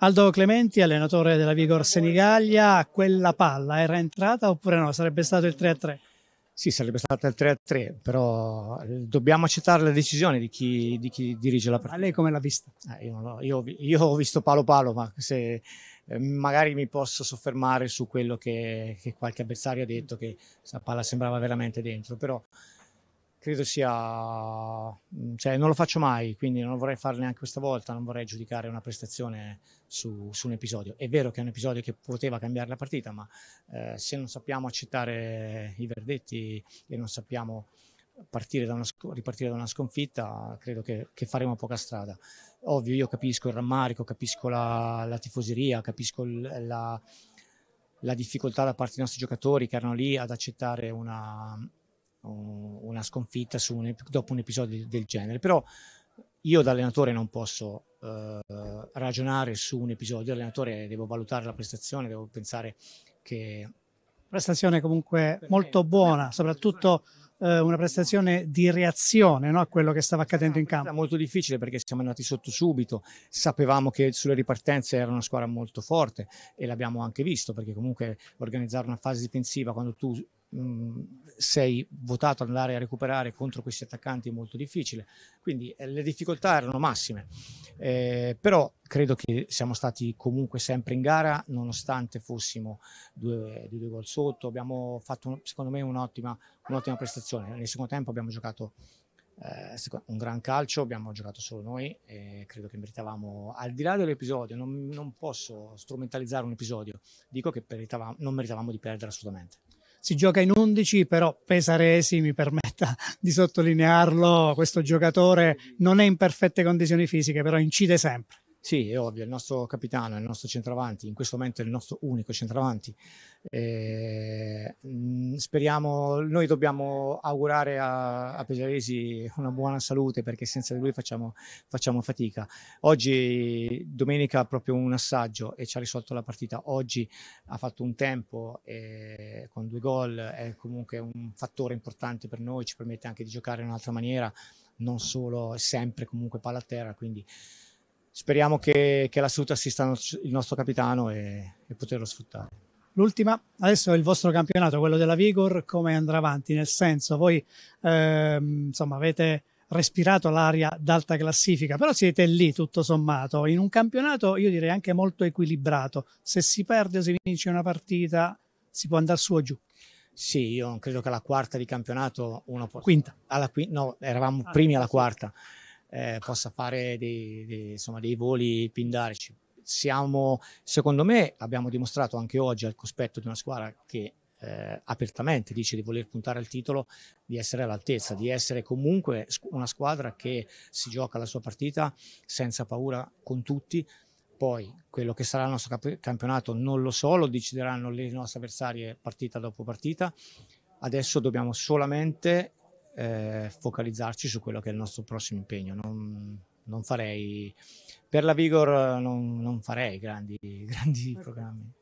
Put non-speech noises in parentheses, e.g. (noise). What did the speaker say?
Aldo Clementi, allenatore della Vigor Senigallia, quella palla era entrata oppure no? Sarebbe stato il 3-3? Sì, sarebbe stato il 3-3, però eh, dobbiamo accettare la decisione di chi, di chi dirige la partita. Ma lei come l'ha vista? Eh, io, io, io, ho visto palo palo, ma se, eh, magari mi posso soffermare su quello che, che qualche avversario ha detto, che la palla sembrava veramente dentro, però credo sia, mm, cioè non lo faccio mai, quindi non vorrei farlo neanche questa volta, non vorrei giudicare una prestazione su, su, un episodio. È vero che è un episodio che poteva cambiare la partita, ma eh, se non sappiamo accettare i verdetti e non sappiamo da una, ripartire da una sconfitta, credo che, che, faremo poca strada. Ovvio, io capisco il rammarico, capisco la, la tifoseria, capisco la, la difficoltà da parte dei nostri giocatori che erano lì ad accettare una una sconfitta un, dopo un episodio del genere. Però io da allenatore non posso eh, ragionare su un episodio, allenatore devo valutare la prestazione, devo pensare che... Prestazione comunque molto buona, soprattutto eh, una prestazione di reazione no, a quello che stava accadendo in campo. È molto difficile perché siamo andati sotto subito, sapevamo che sulle ripartenze era una squadra molto forte e l'abbiamo anche visto perché comunque organizzare una fase difensiva quando tu sei votato ad andare a recuperare contro questi attaccanti molto difficile. Quindi eh, le difficoltà erano massime, eh, però credo che siamo stati comunque sempre in gara nonostante fossimo due, due gol sotto. Abbiamo fatto secondo me un'ottima, un'ottima prestazione. Nel secondo tempo abbiamo giocato eh, un gran calcio, abbiamo giocato solo noi e credo che meritavamo, al di là dell'episodio, non, non posso strumentalizzare un episodio, dico che meritavamo, non meritavamo di perdere assolutamente si gioca in 11, però Pesaresi, mi permetta (laughs) di sottolinearlo, questo giocatore non è in perfette condizioni fisiche, però incide sempre. Sì, è ovvio, il nostro capitano, il nostro centravanti, in questo momento è il nostro unico centravanti. Eh, speriamo, noi dobbiamo augurare a, a Pesaresi una buona salute perché senza di lui facciamo, facciamo fatica. Oggi, domenica, proprio un assaggio e ci ha risolto la partita. Oggi ha fatto un tempo eh, con due gol, è comunque un fattore importante per noi, ci permette anche di giocare in un'altra maniera, non solo sempre comunque palla a terra, quindi speriamo che, che la SUT assista il nostro capitano e, e poterlo sfruttare. L'ultima, adesso è il vostro campionato, quello della Vigor, come andrà avanti? Nel senso, voi ehm, insomma, avete respirato l'aria d'alta classifica, però siete lì tutto sommato, in un campionato io direi anche molto equilibrato, se si perde o si vince una partita si può andare su o giù. Sì, io credo che alla quarta di campionato uno può... Quinta. Alla qui... No, eravamo ah, primi alla quarta. Sì eh, possa fare dei, dei, insomma, dei voli pindarici. Siamo, secondo me, abbiamo dimostrato anche oggi al cospetto di una squadra che eh, apertamente dice di voler puntare al titolo, di essere all'altezza, di essere comunque una squadra che si gioca la sua partita senza paura con tutti. Poi quello che sarà il nostro campionato non lo so, lo decideranno le nostre avversarie partita dopo partita. Adesso dobbiamo solamente eh, focalizzarci su quello che è il nostro prossimo impegno. Non, non farei, per la Vigor eh, non, non farei grandi, (laughs) grandi okay. programmi.